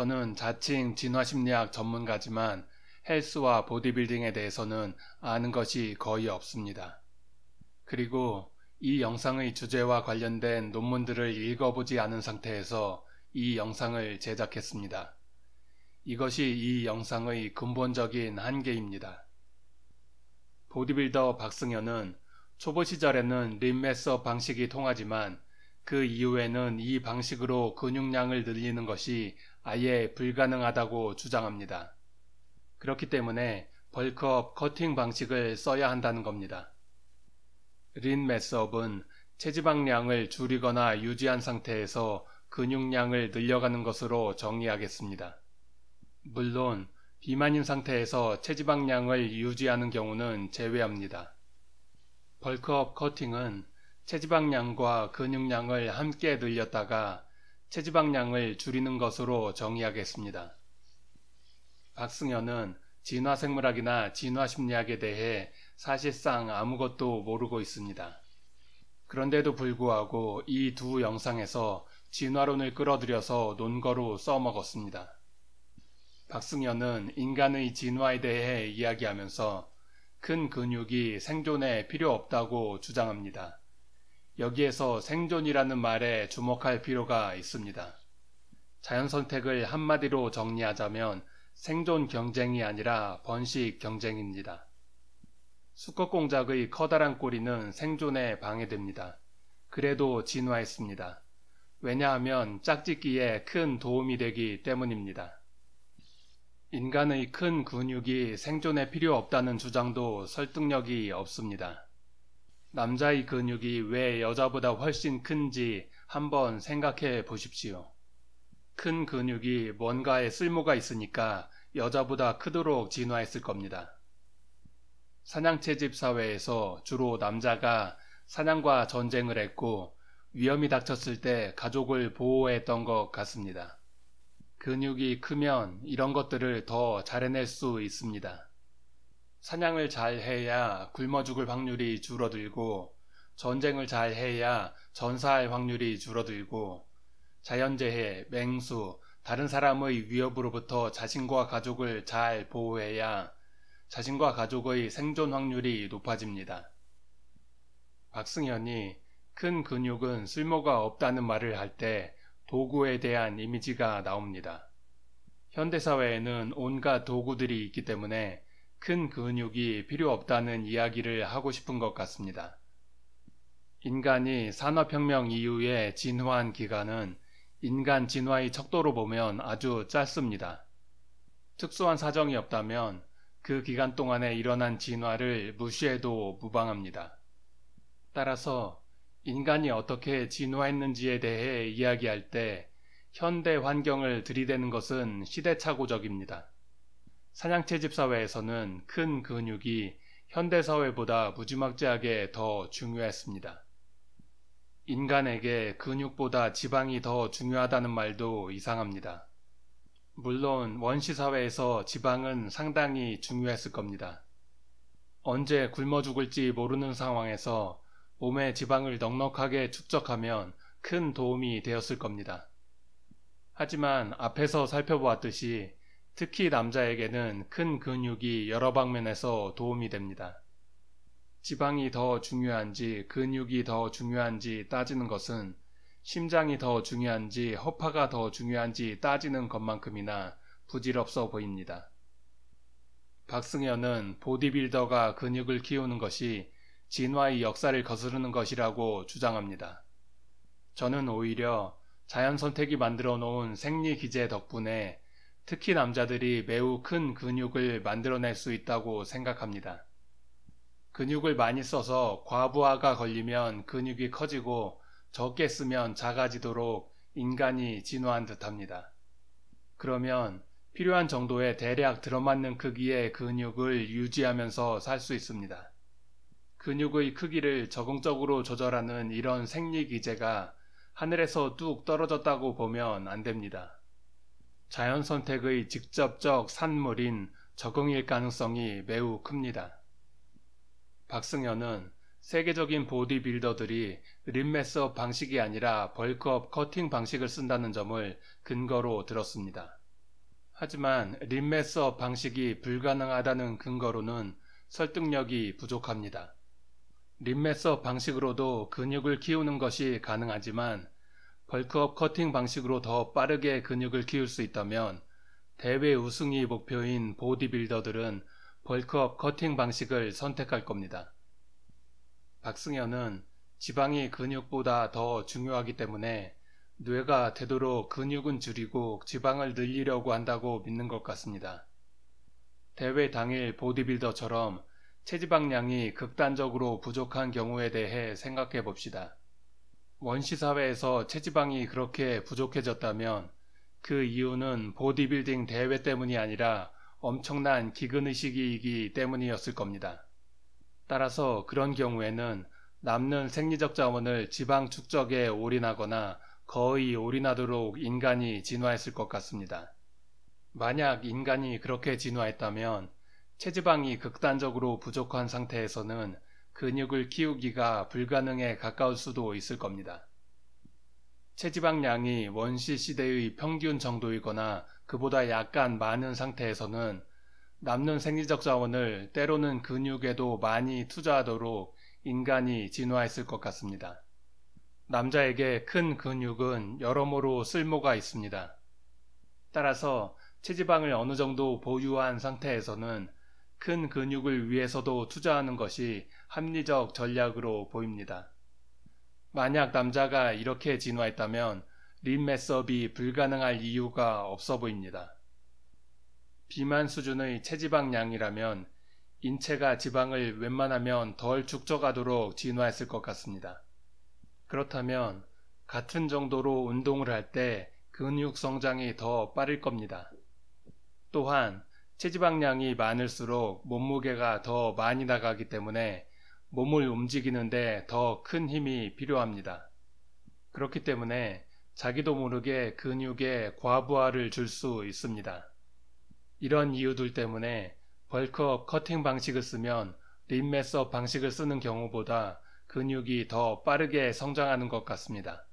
저는 자칭 진화심리학 전문가지만 헬스와 보디빌딩에 대해서는 아는 것이 거의 없습니다. 그리고 이 영상의 주제와 관련된 논문들을 읽어보지 않은 상태에서 이 영상을 제작했습니다. 이것이 이 영상의 근본적인 한계입니다. 보디빌더 박승현은 초보 시절에는 림메서 방식이 통하지만 그 이후에는 이 방식으로 근육량을 늘리는 것이 아예 불가능하다고 주장합니다. 그렇기 때문에 벌크업 커팅 방식을 써야 한다는 겁니다. 린 매스업은 체지방량을 줄이거나 유지한 상태에서 근육량을 늘려가는 것으로 정의하겠습니다. 물론 비만인 상태에서 체지방량을 유지하는 경우는 제외합니다. 벌크업 커팅은 체지방량과 근육량을 함께 늘렸다가 체지방량을 줄이는 것으로 정의하겠습니다. 박승현은 진화생물학이나 진화심리학에 대해 사실상 아무것도 모르고 있습니다. 그런데도 불구하고 이 두 영상에서 진화론을 끌어들여서 논거로 써먹었습니다. 박승현은 인간의 진화에 대해 이야기하면서 큰 근육이 생존에 필요 없다고 주장합니다. 여기에서 생존이라는 말에 주목할 필요가 있습니다. 자연 선택을 한마디로 정리하자면 생존 경쟁이 아니라 번식 경쟁입니다. 수컷 공작의 커다란 꼬리는 생존에 방해됩니다. 그래도 진화했습니다. 왜냐하면 짝짓기에 큰 도움이 되기 때문입니다. 인간의 큰 근육이 생존에 필요 없다는 주장도 설득력이 없습니다. 남자의 근육이 왜 여자보다 훨씬 큰지 한번 생각해 보십시오. 큰 근육이 뭔가에 쓸모가 있으니까 여자보다 크도록 진화했을 겁니다. 사냥채집 사회에서 주로 남자가 사냥과 전쟁을 했고 위험이 닥쳤을 때 가족을 보호했던 것 같습니다. 근육이 크면 이런 것들을 더 잘해낼 수 있습니다. 사냥을 잘 해야 굶어 죽을 확률이 줄어들고 전쟁을 잘 해야 전사할 확률이 줄어들고 자연재해, 맹수, 다른 사람의 위협으로부터 자신과 가족을 잘 보호해야 자신과 가족의 생존 확률이 높아집니다. 박승현이 큰 근육은 쓸모가 없다는 말을 할 때 도구에 대한 이미지가 나옵니다. 현대사회에는 온갖 도구들이 있기 때문에 큰 근육이 필요 없다는 이야기를 하고 싶은 것 같습니다. 인간이 산업혁명 이후에 진화한 기간은 인간 진화의 척도로 보면 아주 짧습니다. 특수한 사정이 없다면 그 기간 동안에 일어난 진화를 무시해도 무방합니다. 따라서 인간이 어떻게 진화했는지에 대해 이야기할 때 현대 환경을 들이대는 것은 시대착오적입니다. 사냥채집 사회에서는 큰 근육이 현대 사회보다 무지막지하게 더 중요했습니다. 인간에게 근육보다 지방이 더 중요하다는 말도 이상합니다. 물론 원시 사회에서 지방은 상당히 중요했을 겁니다. 언제 굶어 죽을지 모르는 상황에서 몸에 지방을 넉넉하게 축적하면 큰 도움이 되었을 겁니다. 하지만 앞에서 살펴보았듯이 특히 남자에게는 큰 근육이 여러 방면에서 도움이 됩니다. 지방이 더 중요한지 근육이 더 중요한지 따지는 것은 심장이 더 중요한지 허파가 더 중요한지 따지는 것만큼이나 부질없어 보입니다. 박승현은 보디빌더가 근육을 키우는 것이 진화의 역사를 거스르는 것이라고 주장합니다. 저는 오히려 자연 선택이 만들어 놓은 생리 기제 덕분에 특히 남자들이 매우 큰 근육을 만들어낼 수 있다고 생각합니다. 근육을 많이 써서 과부하가 걸리면 근육이 커지고 적게 쓰면 작아지도록 인간이 진화한 듯합니다. 그러면 필요한 정도의 대략 들어맞는 크기의 근육을 유지하면서 살 수 있습니다. 근육의 크기를 적응적으로 조절하는 이런 생리 기제가 하늘에서 뚝 떨어졌다고 보면 안 됩니다. 자연 선택의 직접적 산물인 적응일 가능성이 매우 큽니다. 박승현은 세계적인 보디빌더들이 림메업 방식이 아니라 벌크업 커팅 방식을 쓴다는 점을 근거로 들었습니다. 하지만 림메업 방식이 불가능하다는 근거로는 설득력이 부족합니다. 림메업 방식으로도 근육을 키우는 것이 가능하지만 벌크업 커팅 방식으로 더 빠르게 근육을 키울 수 있다면 대회 우승이 목표인 보디빌더들은 벌크업 커팅 방식을 선택할 겁니다. 박승현은 지방이 근육보다 더 중요하기 때문에 뇌가 되도록 근육은 줄이고 지방을 늘리려고 한다고 믿는 것 같습니다. 대회 당일 보디빌더처럼 체지방량이 극단적으로 부족한 경우에 대해 생각해 봅시다. 원시 사회에서 체지방이 그렇게 부족해졌다면 그 이유는 보디빌딩 대회 때문이 아니라 엄청난 기근의식이기 때문이었을 겁니다. 따라서 그런 경우에는 남는 생리적 자원을 지방 축적에 올인하거나 거의 올인하도록 인간이 진화했을 것 같습니다. 만약 인간이 그렇게 진화했다면 체지방이 극단적으로 부족한 상태에서는 근육을 키우기가 불가능에 가까울 수도 있을 겁니다. 체지방량이 원시 시대의 평균 정도이거나 그보다 약간 많은 상태에서는 남는 생리적 자원을 때로는 근육에도 많이 투자하도록 인간이 진화했을 것 같습니다. 남자에게 큰 근육은 여러모로 쓸모가 있습니다. 따라서 체지방을 어느 정도 보유한 상태에서는 큰 근육을 위해서도 투자하는 것이 합리적 전략으로 보입니다. 만약 남자가 이렇게 진화했다면 림 매섭이 불가능할 이유가 없어 보입니다. 비만 수준의 체지방량이라면 인체가 지방을 웬만하면 덜 축적하도록 진화했을 것 같습니다. 그렇다면 같은 정도로 운동을 할 때 근육 성장이 더 빠를 겁니다. 또한 체지방량이 많을수록 몸무게가 더 많이 나가기 때문에 몸을 움직이는데 더 큰 힘이 필요합니다. 그렇기 때문에 자기도 모르게 근육에 과부하를 줄 수 있습니다. 이런 이유들 때문에 벌크업 커팅 방식을 쓰면 림메서 방식을 쓰는 경우보다 근육이 더 빠르게 성장하는 것 같습니다.